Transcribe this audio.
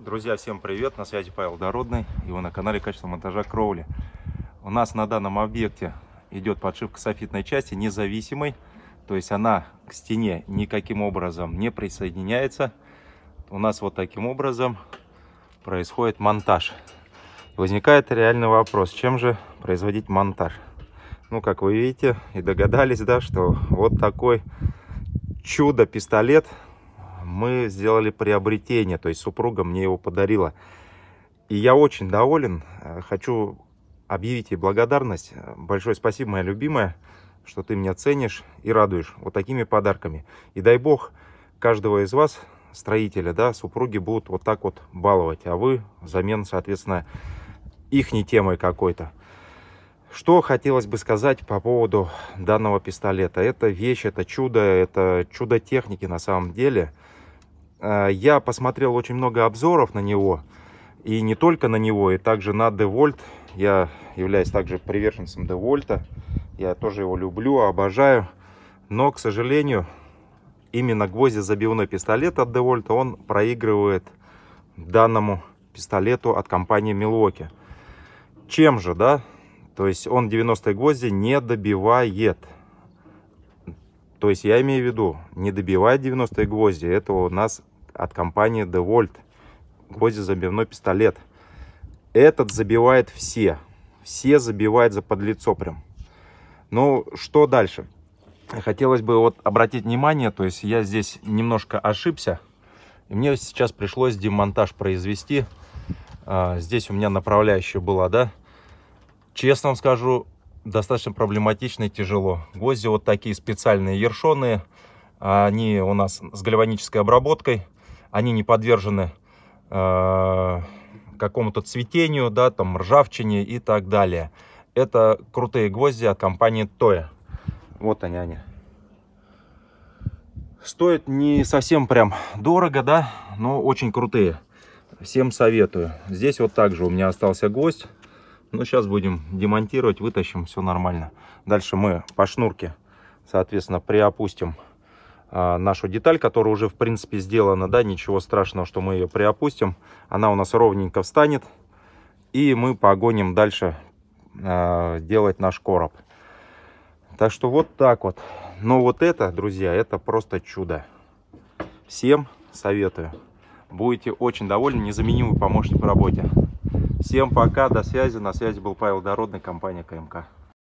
Друзья, всем привет! На связи Павел Дородный и вы на канале Качество монтажа Кроули. У нас на данном объекте идет подшивка софитной части независимой, то есть она к стене никаким образом не присоединяется. У нас вот таким образом происходит монтаж. Возникает реальный вопрос, чем же производить монтаж? Ну, как вы видите и догадались, да, что вот такой чудо-пистолет – мы сделали приобретение, то есть супруга мне его подарила. И я очень доволен, э, хочу объявить ей благодарность. Э, большое спасибо, моя любимая, что ты меня ценишь и радуешь вот такими подарками. И дай бог каждого из вас, строителя, да, супруги будут вот так вот баловать, а вы взамен, соответственно, ихней темой какой-то. Что хотелось бы сказать по поводу данного пистолета? Это вещь, это чудо, это чудо техники на самом деле – Э, я посмотрел очень много обзоров на него, и не только на него, и также на DeWalt. Я являюсь также приверженцем Девольта. Я тоже его люблю, обожаю. Но, к сожалению, именно гвоздезабивной пистолет от Девольта, он проигрывает данному пистолету от компании Milwaukee. Чем же, да? То есть он 90 гвозди не добивает. То есть я имею в виду, не добивать 90 гвозди, это у нас от компании DeWalt гвоздезабивной пистолет. Этот забивает все, все забивает за подлицо прям. Ну, что дальше? Хотелось бы вот обратить внимание, то есть я здесь немножко ошибся. И мне сейчас пришлось демонтаж произвести. А, здесь у меня направляющая была, да. Честно вам скажу, достаточно проблематично и тяжело. Гвозди вот такие специальные, ершоные. Они у нас с гальванической обработкой. Они не подвержены э, какому-то цветению, да, там ржавчине и так далее. Это крутые гвозди от компании Тоя. Вот они они. Стоят не совсем прям дорого, да, но очень крутые. Всем советую. Здесь вот также у меня остался гвоздь ну сейчас будем демонтировать, вытащим, все нормально. Дальше мы по шнурке, соответственно, приопустим а, нашу деталь, которая уже, в принципе, сделана, да, ничего страшного, что мы ее приопустим. Она у нас ровненько встанет, и мы погоним дальше а, делать наш короб. Так что вот так вот. Но вот это, друзья, это просто чудо. Всем советую. Будете очень довольны, незаменимый помощник в работе. Всем пока, до связи. На связи был Павел Дородный, компания КМК.